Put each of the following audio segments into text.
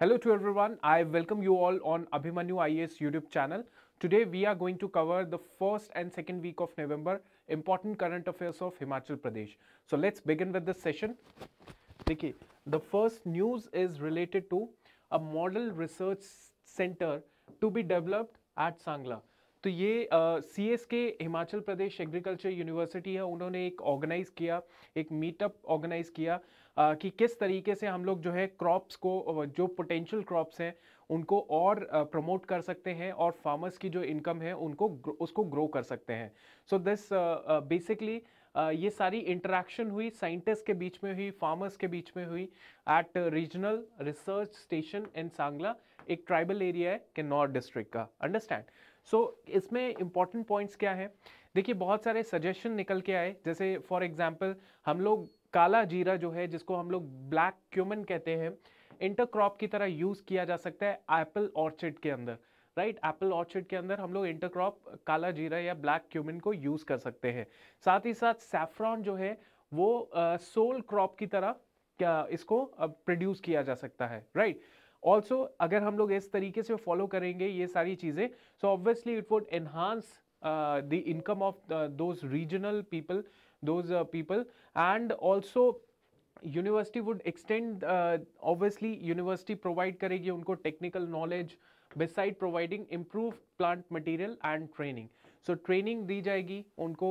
Hello to everyone. I welcome you all on Abhimanyu IAS YouTube channel. Today we are going to cover the first and second week of November important current affairs of Himachal Pradesh. So let's begin with this session. Dekhi, the first news is related to a model research center to be developed at Sangla. तो ये C S के हिमाचल प्रदेश agriculture university है उन्होंने एक organise किया एक meetup organise किया कि किस तरीके से हम लोग जो है क्रॉप्स को जो पोटेंशियल क्रॉप्स हैं उनको और प्रमोट कर सकते हैं और फार्मर्स की जो इनकम है उनको उसको ग्रो कर सकते हैं सो दिस बेसिकली ये सारी इंटरेक्शन हुई साइंटिस्ट के बीच में हुई फार्मर्स के बीच में हुई at regional research station in Sangla एक ट्राइबल एरिया है किन्नौर डिस्ट्रिक्ट का अंडरस्टैंड सो so, इसमें इंपॉर्टेंट पॉइंट्स क्या है देखिए बहुत सारे सजेशन निकल के आए जैसे फॉर एग्जांपल हम लोग काला जीरा जो है जिसको हम लोग ब्लैक क्यूमन कहते हैं इंटरक्रॉप की तरह यूज़ किया जा सकता है एप्पल ऑर्चिड के अंदर राइट एप्पल ऑर्चिड के अंदर हम लोग इंटरक्रॉप काला जीरा या ब्लैक क्यूमिन को यूज़ कर सकते हैं साथ ही साथ सेफ्रॉन जो है वो सोल क्रॉप की तरह क्या इसको प्रोड्यूस किया जा सकता है राइट right? ऑल्सो अगर हम लोग इस तरीके से फॉलो करेंगे ये सारी चीज़ें so obviously it would enhance the income of those regional people those uh, people and also university would extend obviously university provide करेगी उनको technical knowledge beside providing improve plant material and training so training दी जाएगी उनको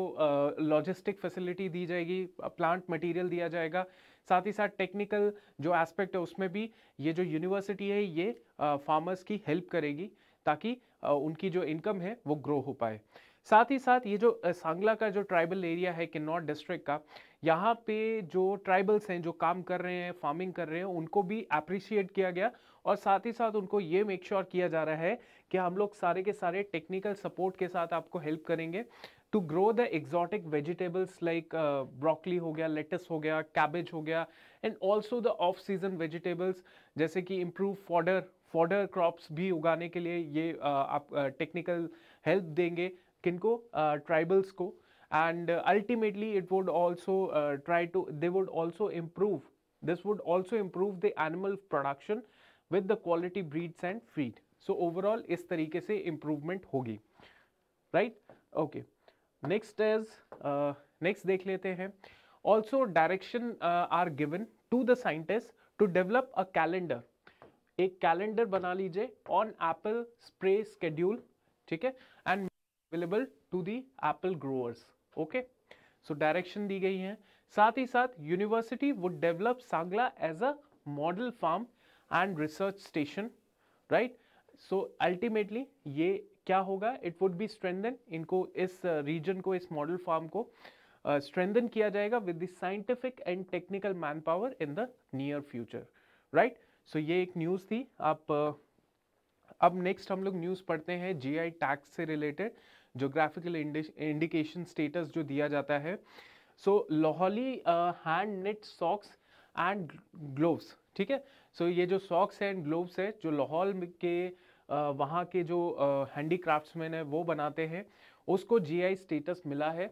logistic uh, facility दी जाएगी plant material दिया जाएगा साथ ही साथ टेक्निकल जो एस्पेक्ट है उसमें भी ये जो यूनिवर्सिटी है ये फार्मर्स uh, की हेल्प करेगी ताकि uh, उनकी जो इनकम है वो ग्रो हो पाए साथ ही साथ ये जो सांगला का जो ट्राइबल एरिया है किन्नौर डिस्ट्रिक्ट का यहाँ पे जो ट्राइबल्स हैं जो काम कर रहे हैं फार्मिंग कर रहे हैं उनको भी अप्रिशिएट किया गया और साथ ही साथ उनको ये मेक श्योर sure किया जा रहा है कि हम लोग सारे के सारे टेक्निकल सपोर्ट के साथ आपको हेल्प करेंगे to grow the exotic vegetables like broccoli हो गया लेटस हो गया कैबेज हो गया and also the off season vegetables जैसे कि इम्प्रूव फॉडर फॉडर क्रॉप्स भी उगाने के लिए ये uh, आप टेक्निकल uh, हेल्प देंगे किनको ट्राइबल्स को and ultimately it would also try to they would also improve this would also improve the animal production with the quality breeds and feed so overall इस तरीके से improvement होगी right okay next is next देख लेते हैं also direction are given to the scientist to develop a calendar एक calendar बना लीजिए ऑन एप्पल स्प्रे स्केड्यूल ठीक है available to the apple growers okay so direction दी गई है साथ ही साथ university would develop Sangla as a model farm and research station right so ultimately ये क्या होगा इट वुड बी स्ट्रेंदन इनको इस रीजन uh, को इस मॉडल फार्म को स्ट्रेंदन uh, किया जाएगा with the scientific and technical manpower in the near future right so ये एक न्यूज़ थी आप uh, अब नेक्स्ट हम लोग न्यूज़ पढ़ते हैं जीआई टैक्स से रिलेटेड जोग्राफिकल इंडिकेशन स्टेटस जो दिया जाता है so Lahauli hand knit socks and gloves ठीक है सो ये जो सॉक्स एंड ग्लोव्स है जो लाहौल के uh, वहाँ के जो हैंडी क्राफ्ट्समैन है वो बनाते हैं उसको जीआई स्टेटस मिला है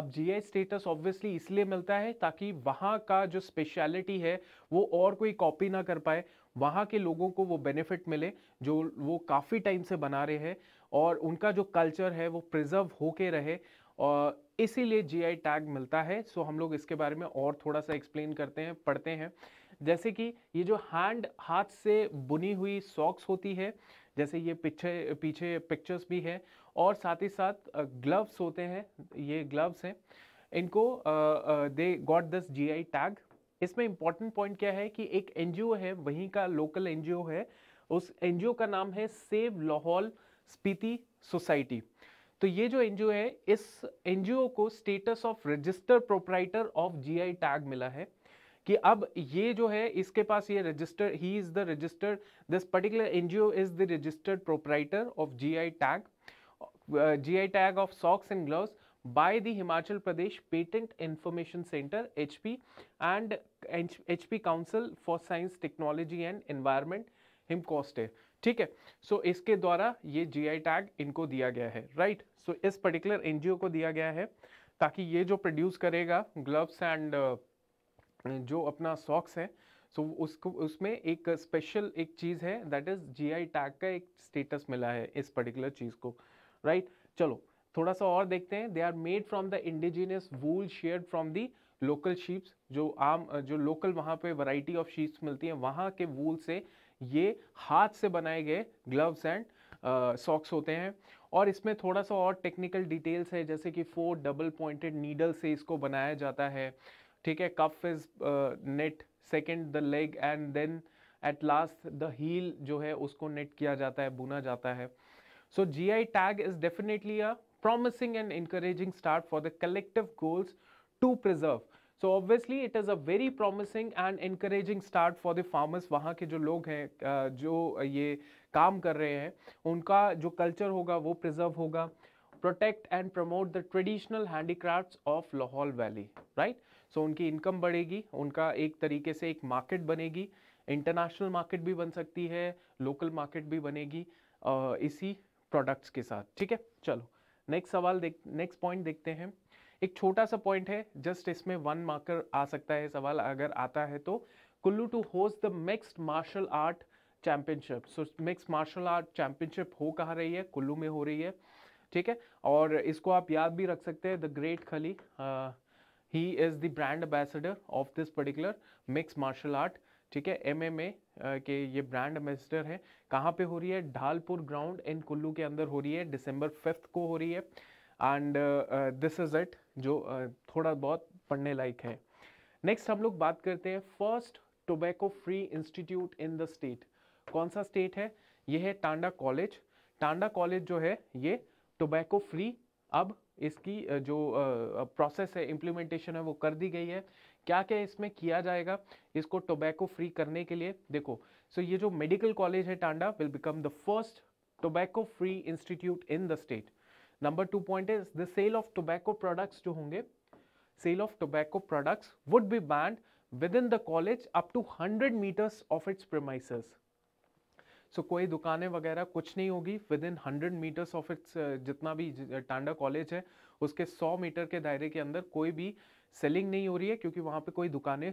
अब जीआई स्टेटस ऑब्वियसली इसलिए मिलता है ताकि वहाँ का जो स्पेशलिटी है वो और कोई कॉपी ना कर पाए वहाँ के लोगों को वो बेनिफिट मिले जो वो काफ़ी टाइम से बना रहे हैं और उनका जो कल्चर है वो प्रिजर्व होके रहे और इसीलिए जीआई टैग मिलता है सो हम लोग इसके बारे में और थोड़ा सा एक्सप्लेन करते हैं पढ़ते हैं जैसे कि ये जो हैंड हाथ से बुनी हुई सॉक्स होती है जैसे ये पीछे पीछे पिक्चर्स भी है और साथ ही साथ ग्लव्स होते हैं ये ग्लव्स हैं इनको they got this GI tag इसमें इम्पॉर्टेंट पॉइंट क्या है कि एक एनजीओ है वहीं का लोकल एनजीओ है उस एनजीओ का नाम है सेव लाहौल स्पीति सोसाइटी तो ये जो एनजीओ है इस एनजीओ को status of register proprietor of GI tag मिला है कि अब ये जो है इसके पास ये रजिस्टर ही is the register this particular NGO is the registered proprietor of GI tag GI tag of socks and gloves the Himachal Pradesh patent Patent centre Center HP and H HP Council for Science Technology and Environment HIMCOSTE ठीक है सो इसके द्वारा ये GI tag इनको दिया गया है right right? So so, इस पर्टिकुलर एनजीओ को दिया गया है ताकि ये जो प्रोड्यूस करेगा ग्लव्स एंड uh, जो अपना सॉक्स है सो so, उसको उसमें एक स्पेशल एक चीज़ है दैट इज़ जीआई टैग का एक स्टेटस मिला है इस पर्टिकुलर चीज़ को राइट right? चलो थोड़ा सा और देखते हैं they are made from the indigenous wool shear from the local sheeps जो आम जो लोकल वहाँ पे वैरायटी ऑफ शीप्स मिलती है वहाँ के वूल से ये हाथ से बनाए गए ग्लव्स एंड सॉक्स होते हैं और इसमें थोड़ा सा और टेक्निकल डिटेल्स है जैसे कि फोर डबल पॉइंटेड नीडल से इसको बनाया जाता है ठीक है cuff is knit second the leg and then at last the heel जो है उसको नेट किया जाता है बुना जाता है so G I tag is definitely a promising and encouraging start for the collective goals to preserve so obviously it is a very promising and encouraging start for the farmers वहाँ के जो लोग हैं जो ये काम कर रहे हैं उनका जो कल्चर होगा वो प्रिजर्व होगा protect and promote the traditional handicrafts of Lahaul valley right so उनकी इनकम बढ़ेगी उनका एक तरीके से एक मार्केट बनेगी इंटरनेशनल मार्केट भी बन सकती है लोकल मार्केट भी बनेगी इसी प्रोडक्ट्स के साथ ठीक है चलो नेक्स्ट सवाल देख नेक्स्ट पॉइंट देखते हैं एक छोटा सा पॉइंट है जस्ट इसमें वन मार्कर आ सकता है सवाल अगर आता है तो Kullu to host the mixed martial art championship so mix martial art championship हो कहाँ रही है कुल्लू में हो रही है ठीक है और इसको आप याद भी रख सकते हैं the great Khali he is the brand ambassador of this particular mix martial art ठीक है एम एम ए के ये ब्रांड एम्बेसडर है कहाँ पे हो रही है ढालपुर ग्राउंड इन कुल्लू के अंदर हो रही है दिसंबर फिफ्थ को हो रही है एंड दिस इज़ इट जो थोड़ा बहुत पढ़ने लायक है नेक्स्ट हम लोग बात करते हैं first tobacco free institute in the state कौन सा स्टेट है ये है टांडा कॉलेज टांडा कॉलेज जो है ये टोबैको फ्री अब इसकी जो प्रोसेस है इम्प्लीमेंटेशन है वो कर दी गई है क्या क्या इसमें किया जाएगा इसको टोबैको फ्री करने के लिए देखो सो so ये जो मेडिकल कॉलेज है Tanda will become the first tobacco free institute in the state number two point is the sale of tobacco products जो होंगे sale of tobacco products would be banned within the college up to hundred metres of its premises so कोई दुकानें वगैरह कुछ नहीं होगी within hundred metres of its जितना भी टांडा कॉलेज है उसके सौ मीटर के दायरे के अंदर कोई भी सेलिंग नहीं हो रही है क्योंकि वहाँ पे कोई दुकानें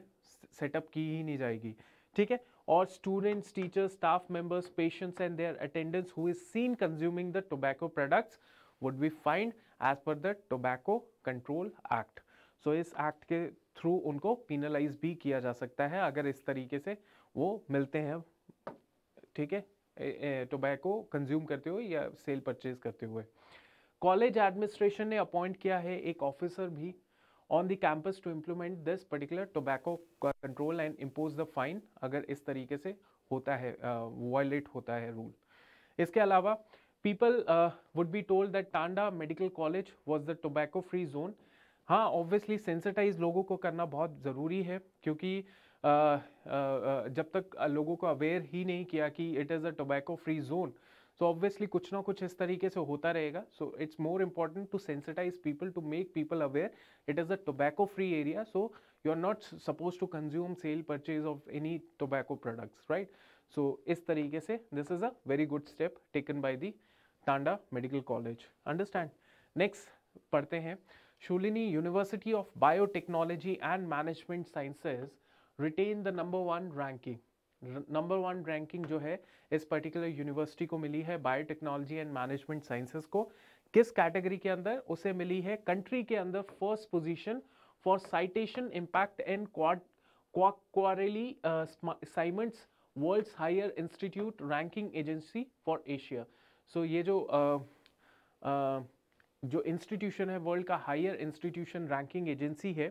सेटअप की ही नहीं जाएगी ठीक है और students teachers staff members patients and their attendants who is seen consuming the tobacco products would be fined as per the tobacco control act so इस एक्ट के थ्रू उनको पिनलाइज भी किया जा सकता है अगर इस तरीके से वो मिलते हैं ठीक है टोबैको कंज्यूम करते हुए या सेल परचेज करते हुए कॉलेज एडमिनिस्ट्रेशन ने अपॉइंट किया है एक ऑफिसर भी on the campus to implement this particular tobacco control and impose the fine अगर इस तरीके से होता है वायलेट uh, होता है रूल इसके अलावा uh, people uh, would be told that Tanda Medical College was the tobacco free zone. हाँ ऑब्वियसली सेंसिटाइज लोगों को करना बहुत ज़रूरी है क्योंकि uh, uh, uh जब तक uh, लोगों को अवेयर ही नहीं किया कि it is a tobacco free zone so obviously कुछ ना कुछ इस तरीके से होता रहेगा so it's more important to sensitise people to make people aware it is a tobacco free area so you are not suppose to consume sale purchase of any tobacco products right so इस तरीके से this is a very good step taken by the Tanda medical college understand next पढ़ते हैं Shoolini university of biotechnology and management sciences retain the number one ranking number one ranking जो है इस particular university को मिली है बायोटेक्नोलॉजी एंड मैनेजमेंट साइंसेज को किस category के अंदर उसे मिली है कंट्री के अंदर first position for citation impact and Quacquarelli Symonds world's higher institute ranking agency for Asia so so, ये जो आ, आ, जो इंस्टीट्यूशन है वर्ल्ड का हायर इंस्टीट्यूशन रैंकिंग एजेंसी है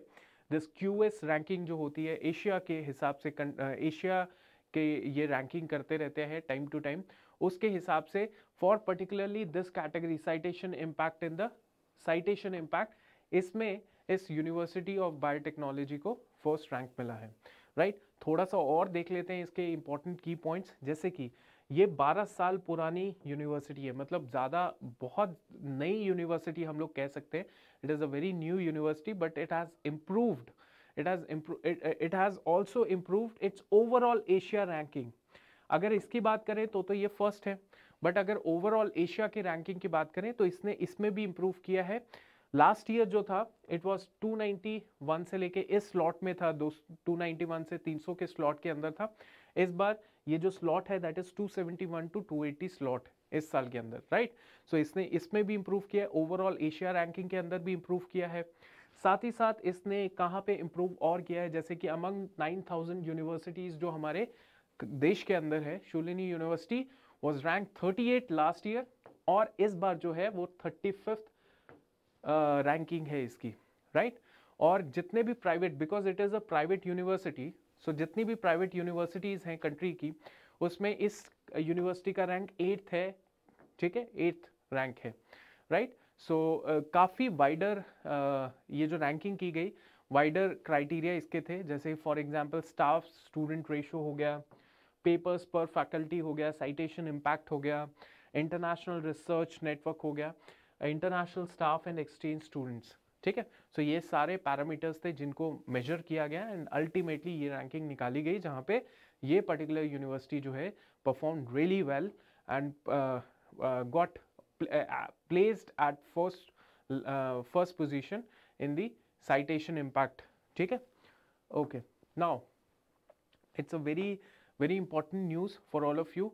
दिस क्यू एस रैंकिंग जो होती है एशिया के हिसाब से एशिया के ये रैंकिंग करते रहते हैं टाइम टू टाइम उसके हिसाब से for particularly this category citation impact in the citation impact इसमें इस यूनिवर्सिटी ऑफ बायोटेक्नोलॉजी को फर्स्ट रैंक मिला है राइट right? थोड़ा सा और देख लेते हैं इसके इंपॉर्टेंट की पॉइंट्स जैसे कि ये 12 साल पुरानी यूनिवर्सिटी है मतलब ज़्यादा बहुत नई यूनिवर्सिटी हम लोग कह सकते हैं it is a very new university but it has improved it has improve it has also improved its overall Asia ranking अगर इसकी बात करें तो तो ये फर्स्ट है बट अगर ओवरऑल एशिया की रैंकिंग की बात करें तो इसने इसमें भी इम्प्रूव किया है लास्ट ईयर जो था इट वाज 291 से लेके इस स्लॉट में था दो वन से 300 के स्लॉट के अंदर था इस बार ये जो स्लॉट है दैट इज 271 टू 280 स्लॉट इस साल के अंदर राइट right? सो so इसने इसमें भी इम्प्रूव किया है ओवरऑल एशिया रैंकिंग के अंदर भी इम्प्रूव किया है साथ ही साथ इसने कहाँ पे इम्प्रूव और किया है जैसे कि अमंग 9000 यूनिवर्सिटीज़ जो हमारे देश के अंदर है Shoolini university was rank 38 last year और इस बार जो है वो थर्टी फिफ्थ रैंकिंग है इसकी राइट right? और जितने भी private because it is a private university so जितनी भी प्राइवेट यूनिवर्सिटीज़ हैं कंट्री की उसमें इस यूनिवर्सिटी का रैंक एट्थ है ठीक है एट्थ रैंक है right right? So so, uh, काफ़ी वाइडर uh, ये जो रैंकिंग की गई वाइडर क्राइटेरिया इसके थे जैसे for example staff student ratio हो गया पेपर्स पर फैकल्टी हो गया साइटेशन इम्पैक्ट हो गया इंटरनेशनल रिसर्च नेटवर्क हो गया international staff and exchange students ठीक है सो so, ये सारे पैरामीटर्स थे जिनको मेजर किया गया एंड अल्टीमेटली ये रैंकिंग निकाली गई जहाँ पे ये पर्टिकुलर यूनिवर्सिटी जो है perform really well and got placed at first first position in the citation impact ठीक है okay now it's a very very important news for all of you.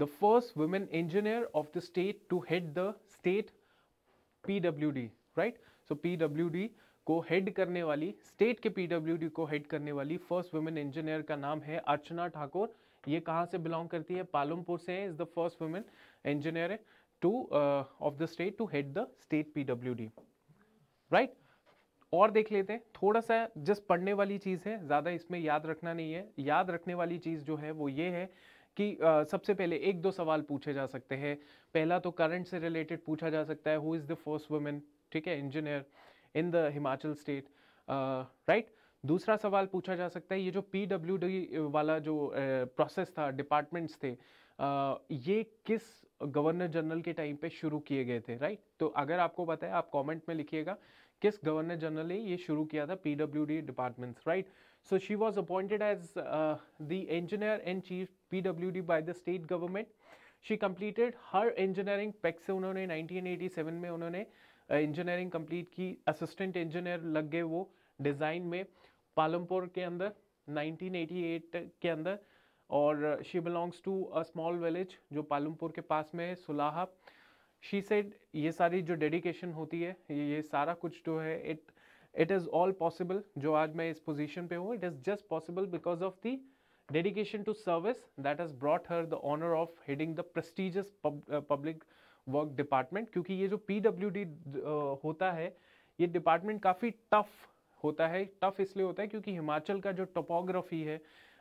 The first women engineer of the state to head the state PWD right so PWD को head करने वाली state के PWD को head करने वाली first women engineer का नाम है अर्चना ठाकुर ये कहाँ से बिलोंग करती है पालमपुर से है is the first women engineer to of the state to head the state PWD right और देख लेते हैं थोड़ा सा जस्ट पढ़ने वाली चीज़ है ज़्यादा इसमें याद रखना नहीं है याद रखने वाली चीज़ जो है वो ये है कि सबसे पहले एक दो सवाल पूछे जा सकते हैं पहला तो करंट से रिलेटेड पूछा जा सकता है who is the first women ठीक है engineer in the Himachal state right दूसरा सवाल पूछा जा सकता है ये जो पी वाला जो प्रोसेस था डिपार्टमेंट्स थे आ, ये किस गवर्नर जनरल के टाइम पे शुरू किए गए थे राइट तो अगर आपको पता है आप कमेंट में लिखिएगा किस गवर्नर जनरल ने ये शुरू किया था P departments right So she was appointed as uh, the engineer-in-chief PWD by the state government. She completed her engineering PEC से उन्होंने 1987 में उन्होंने इंजीनियरिंग uh, कंप्लीट की असिस्टेंट इंजीनियर लग गए वो डिज़ाइन में पालमपुर के अंदर 1988 के अंदर और she belongs to a small village जो पालमपुर के पास में है सुलाहा शी सेड ये सारी जो डेडिकेशन होती है ये सारा कुछ जो है it it is all possible जो आज मैं इस पोजीशन पे हूँ it is just possible because of the dedication to service that is brought her the honour of heading the prestigious public work department क्योंकि ये जो पी डब्ल्यू डी होता है ये डिपार्टमेंट काफ़ी टफ होता है टफ इसलिए होता है क्योंकि हिमाचल का जो टोपोग्राफी है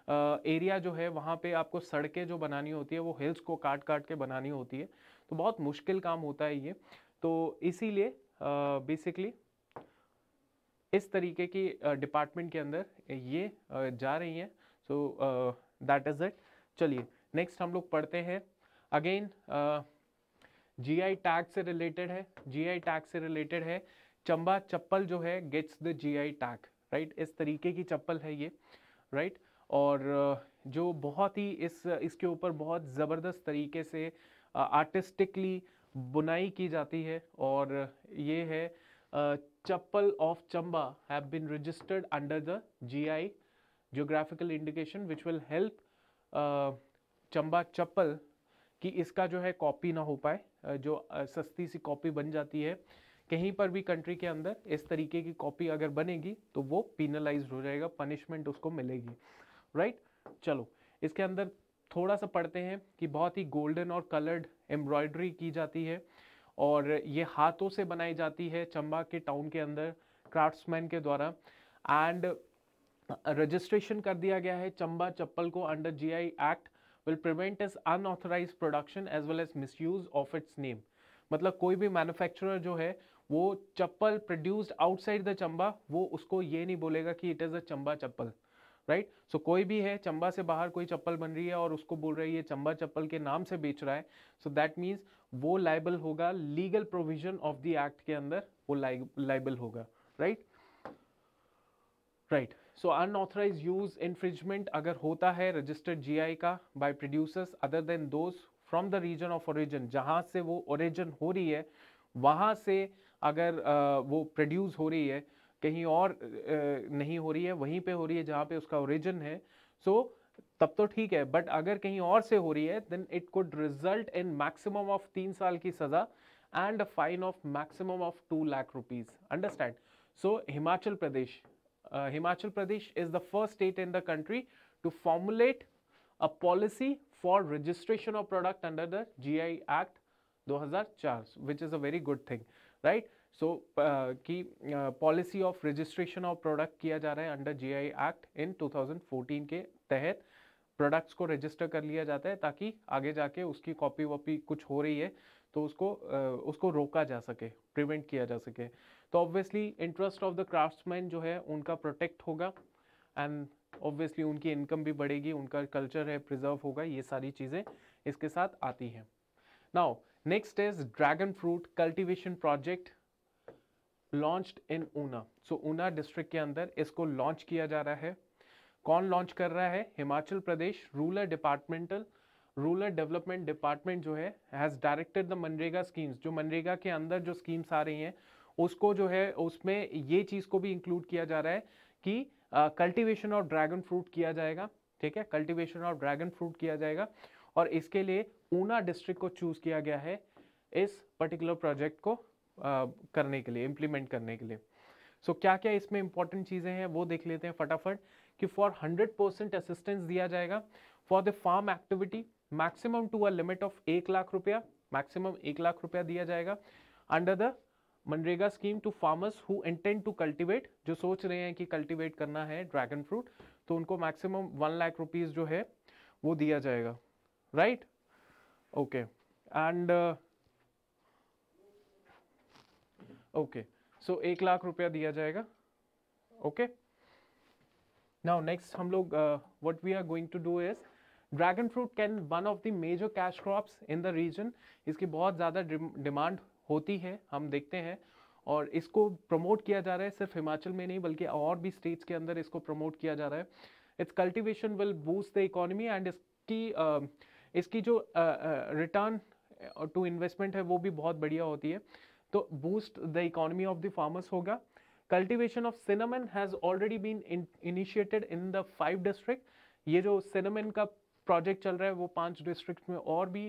एरिया uh, जो है वहाँ पे आपको सड़कें जो बनानी होती है वो हिल्स को काट काट के बनानी होती है तो बहुत मुश्किल काम होता है ये तो इसीलिए बेसिकली uh, इस तरीके की डिपार्टमेंट के अंदर ये जा रही हैं सो दैट इज़ इट चलिए नेक्स्ट हम लोग पढ़ते हैं अगेन जीआई टैग से रिलेटेड है जीआई टैग से रिलेटेड है चंबा चप्पल जो है gets the GI tag right इस तरीके की चप्पल है ये राइट right? और जो बहुत ही इस इसके ऊपर बहुत ज़बरदस्त तरीके से आर्टिस्टिकली बुनाई की जाती है और ये है chappal of Chamba have been registered under the GI geographical indication indication will help Chamba chappal कि इसका जो है कॉपी ना हो पाए uh, जो uh, सस्ती सी कॉपी बन जाती है कहीं पर भी कंट्री के अंदर इस तरीके की कॉपी अगर बनेगी तो वो पिनलाइज हो जाएगा पनिशमेंट उसको मिलेगी राइट चलो इसके अंदर थोड़ा सा पढ़ते हैं कि बहुत ही गोल्डन और कलर्ड एम्ब्रॉयडरी की जाती है और ये हाथों से बनाई जाती है चंबा के टाउन के अंदर क्राफ्ट्समैन के द्वारा एंड रजिस्ट्रेशन कर दिया गया है चंबा चप्पल को under GI act will prevent its unauthorise production as well as misuse of its name मतलब कोई भी मैन्युफैक्चरर जो है वो chappal produced outside the Chamba वो उसको ये नहीं बोलेगा कि it is a Chamba chappal right right? So so, कोई भी है चंबा से बाहर कोई चप्पल बन रही है और उसको बोल रही है चंबा चप्पल के नाम से बेच रहा है सो दैट मीन्स वो लाइबल होगा legal provision of the act के अंदर वो लाइबल होगा right right so unauthorise use infringement अगर होता है रजिस्टर्ड जीआई का by producers other than those from the region of origin जहाँ से वो ओरिजिन हो रही है वहाँ से अगर आ, वो प्रोड्यूस हो रही है कहीं और नहीं हो रही है वहीं पे हो रही है जहाँ पे उसका ओरिजिन है सो so, तब तो ठीक है बट अगर कहीं और से हो रही है then it could result in maximum of तीन साल की सज़ा and a fine of maximum of two lakh rupees understand so Himachal Pradesh Himachal Pradesh is the first state in the country a policy for registration of product under product under act दो हजार चार which is a very good thing right so uh, कि policy of registration of product किया जा रहा है under GI act in 2014 के तहत प्रोडक्ट्स को रजिस्टर कर लिया जाता है ताकि आगे जाके उसकी कॉपी वॉपी कुछ हो रही है तो उसको uh, उसको रोका जा सके प्रिवेंट किया जा सके तो obviously interest of the craftsmen जो है उनका प्रोटेक्ट होगा एंड ऑब्वियसली उनकी इनकम भी बढ़ेगी उनका कल्चर है प्रिजर्व होगा ये सारी चीज़ें इसके साथ आती हैं now next is dragon fruit cultivation project launched in Una so Una district के अंदर इसको लॉन्च किया जा रहा है कौन लॉन्च कर रहा है Himachal Pradesh rural departmental rural development department जो है हैज़ डायरेक्टेड द मनरेगा स्कीम्स जो मनरेगा के अंदर जो स्कीम्स आ रही हैं उसको जो है उसमें ये चीज़ को भी इंक्लूड किया जा रहा है कि कल्टिवेशन ऑफ ड्रैगन फ्रूट किया जाएगा ठीक है कल्टिवेशन ऑफ ड्रैगन फ्रूट किया जाएगा और इसके लिए ऊना डिस्ट्रिक्ट को चूज़ किया गया है इस पर्टिकुलर प्रोजेक्ट को करने के लिए इम्प्लीमेंट करने के लिए सो so, क्या क्या इसमें इंपॉर्टेंट चीज़ें हैं वो देख लेते हैं फटाफट कि फॉर हंड्रेड परसेंट असिस्टेंस दिया जाएगा for the farm activity maximum to a limit of एक लाख रुपया मैक्सिमम एक लाख रुपया दिया जाएगा अंडर द मनरेगा scheme to farmers who intend to cultivate जो सोच रहे हैं कि कल्टिवेट करना है ड्रैगन फ्रूट तो उनको मैक्सिमम वन लाख रुपीज़ जो है वो दिया जाएगा right okay and okay so एक लाख रुपया दिया जाएगा ओके नाउ नेक्स्ट हम लोग what we are going to do is dragon fruit can one of the major cash crops in the region इसकी बहुत ज़्यादा डिमांड होती है हम देखते हैं और इसको प्रमोट किया जा रहा है सिर्फ हिमाचल में नहीं बल्कि और भी स्टेट्स के अंदर इसको प्रमोट किया जा रहा है its cultivation will boost the economy and इसकी uh, इसकी जो रिटर्न टू इन्वेस्टमेंट है वो भी बहुत बढ़िया होती है तो boost the economy of the farmers होगा cultivation of cinnamon has already been initiated in the five district ये जो सिनेमन का प्रोजेक्ट चल रहा है वो पांच डिस्ट्रिक्ट में और भी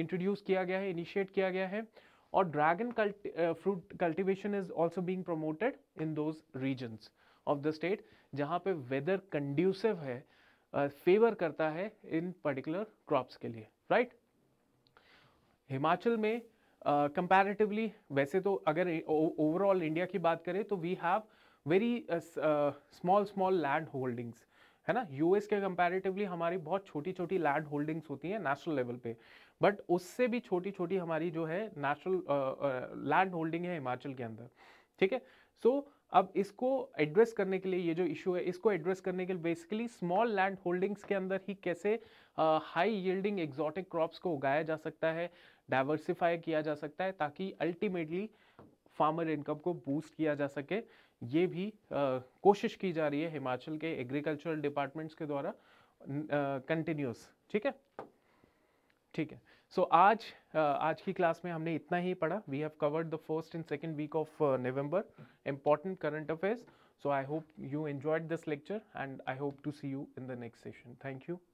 इंट्रोड्यूस uh, किया गया है इनिशिएट किया गया है और dragon fruit cultivation is also being promoted in those regions of the state जहाँ पे वेदर कंड्यूसिव है फेवर uh, करता है इन पर्टिकुलर क्रॉप्स के लिए राइट right? हिमाचल में कंपैरेटिवली uh, वैसे तो अगर ओवरऑल इंडिया की बात करें तो we have very small small land holdings है ना यूएस के कंपैरेटिवली हमारी बहुत छोटी छोटी लैंड होल्डिंग्स होती हैं नेशनल लेवल पे बट उससे भी छोटी छोटी हमारी जो है नेशनल लैंड होल्डिंग है हिमाचल के अंदर ठीक है सो अब इसको एड्रेस करने के लिए ये जो इशू है इसको एड्रेस करने के लिए बेसिकली स्मॉल लैंड होल्डिंग्स के अंदर ही कैसे हाई यील्डिंग एग्जॉटिक क्रॉप्स को उगाया जा सकता है डाइवर्सिफाई किया जा सकता है ताकि अल्टीमेटली फार्मर इनकम को बूस्ट किया जा सके ये भी आ, कोशिश की जा रही है हिमाचल के एग्रीकल्चरल डिपार्टमेंट्स के द्वारा कंटिन्यूस ठीक है ठीक है सो so, आज आ, आज की क्लास में हमने इतना ही पढ़ा we have covered the first and second week of November important current affairs so I hope you enjoyed this lecture and I hope to see you in the next session thank you